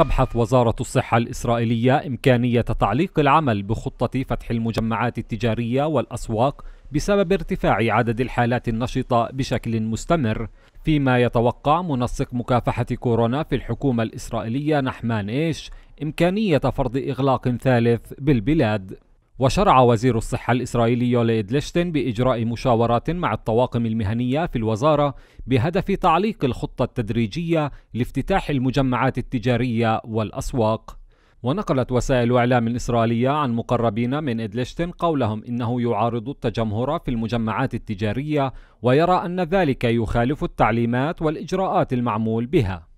تبحث وزارة الصحة الإسرائيلية إمكانية تعليق العمل بخطة فتح المجمعات التجارية والأسواق بسبب ارتفاع عدد الحالات النشطة بشكل مستمر فيما يتوقع منسق مكافحة كورونا في الحكومة الإسرائيلية نحمان إيش إمكانية فرض إغلاق ثالث بالبلاد وشرع وزير الصحة الإسرائيلي يوليد ليشتن بإجراء مشاورات مع الطواقم المهنية في الوزارة بهدف تعليق الخطة التدريجية لافتتاح المجمعات التجارية والأسواق ونقلت وسائل إعلام إسرائيلية عن مقربين من إدلشتن قولهم إنه يعارض التجمهر في المجمعات التجارية ويرى أن ذلك يخالف التعليمات والإجراءات المعمول بها